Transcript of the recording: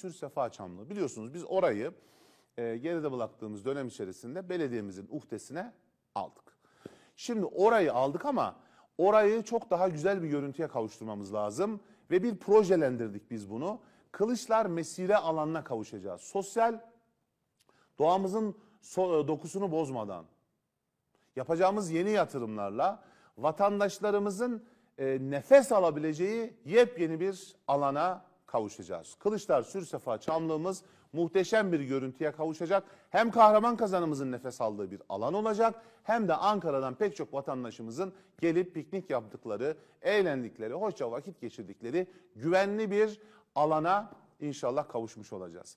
Sürsefa Çamlı. Biliyorsunuz biz orayı e, geride bıraktığımız dönem içerisinde belediyemizin uhdesine aldık. Şimdi orayı aldık ama orayı çok daha güzel bir görüntüye kavuşturmamız lazım. Ve bir projelendirdik biz bunu. Kılıçlar mesire alanına kavuşacağız. Sosyal doğamızın so e, dokusunu bozmadan yapacağımız yeni yatırımlarla vatandaşlarımızın e, nefes alabileceği yepyeni bir alana kavuşacağız. Kılıçlar Sürsefa Çamlığımız muhteşem bir görüntüye kavuşacak. Hem kahraman kazanımızın nefes aldığı bir alan olacak hem de Ankara'dan pek çok vatandaşımızın gelip piknik yaptıkları, eğlendikleri, hoşça vakit geçirdikleri güvenli bir alana inşallah kavuşmuş olacağız.